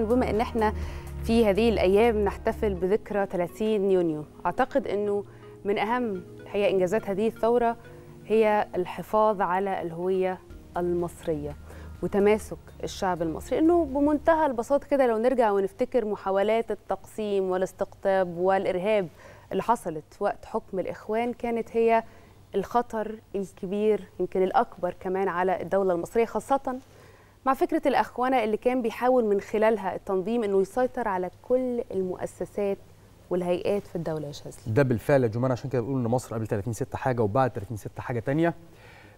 بما ان احنا في هذه الايام نحتفل بذكرى 30 يونيو اعتقد انه من اهم هي انجازات هذه الثوره هي الحفاظ على الهويه المصريه وتماسك الشعب المصري انه بمنتهى البساطه كده لو نرجع ونفتكر محاولات التقسيم والاستقطاب والارهاب اللي حصلت وقت حكم الاخوان كانت هي الخطر الكبير يمكن الاكبر كمان على الدوله المصريه خاصه مع فكرة الأخوانة اللي كان بيحاول من خلالها التنظيم أنه يسيطر على كل المؤسسات والهيئات في الدولة يا شاذلي ده بالفعل يا جمان عشان كده بنقول أن مصر قبل 30 6 حاجة وبعد 30 6 حاجة تانية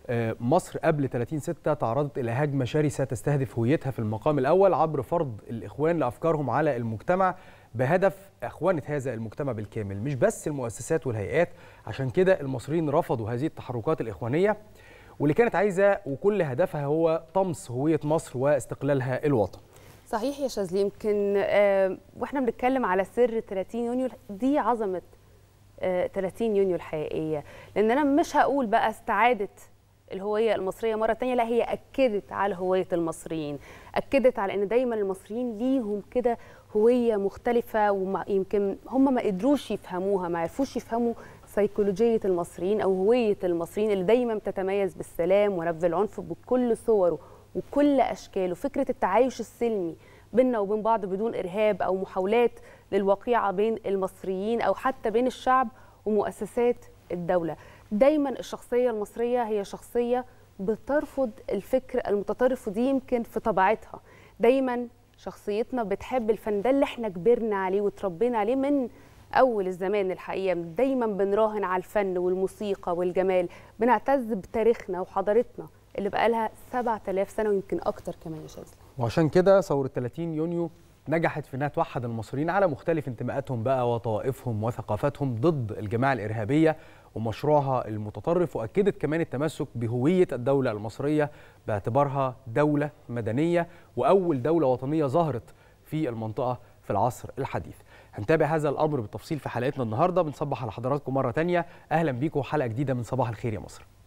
آه، مصر قبل 30 6 تعرضت إلى هجمة شرسة تستهدف هويتها في المقام الأول عبر فرض الإخوان لأفكارهم على المجتمع بهدف إخوانة هذا المجتمع بالكامل مش بس المؤسسات والهيئات عشان كده المصريين رفضوا هذه التحركات الإخوانية واللي كانت عايزه وكل هدفها هو طمس هويه مصر واستقلالها الوطني صحيح يا شاذلي يمكن آه، واحنا بنتكلم على سر 30 يونيو دي عظمه 30 آه، يونيو الحقيقيه لان انا مش هقول بقى استعادت الهويه المصريه مره ثانيه لا هي اكدت على هويه المصريين اكدت على ان دايما المصريين ليهم كده هويه مختلفه ويمكن هم ما قدروش يفهموها ما عرفوش يفهموا سيكولوجيه المصريين او هويه المصريين اللي دايما بتتميز بالسلام ونبذ العنف بكل صوره وكل اشكاله فكره التعايش السلمي بيننا وبين بعض بدون ارهاب او محاولات للوقيعه بين المصريين او حتى بين الشعب ومؤسسات الدوله دايما الشخصيه المصريه هي شخصيه بترفض الفكر المتطرف ودي يمكن في طبيعتها دايما شخصيتنا بتحب الفن ده اللي احنا كبرنا عليه وتربينا عليه من أول الزمان الحقيقة دايما بنراهن على الفن والموسيقى والجمال بنعتز بتاريخنا وحضارتنا اللي بقى لها 7000 سنة ويمكن أكتر كمان يا شاذلي وعشان كده ثورة 30 يونيو نجحت في انها توحد المصريين على مختلف انتماءاتهم بقى وطوائفهم وثقافاتهم ضد الجماعه الارهابيه ومشروعها المتطرف واكدت كمان التمسك بهويه الدوله المصريه باعتبارها دوله مدنيه واول دوله وطنيه ظهرت في المنطقه في العصر الحديث هنتابع هذا الامر بالتفصيل في حلقتنا النهارده بنصبح على حضراتكم مره تانية اهلا بيكم حلقه جديده من صباح الخير يا مصر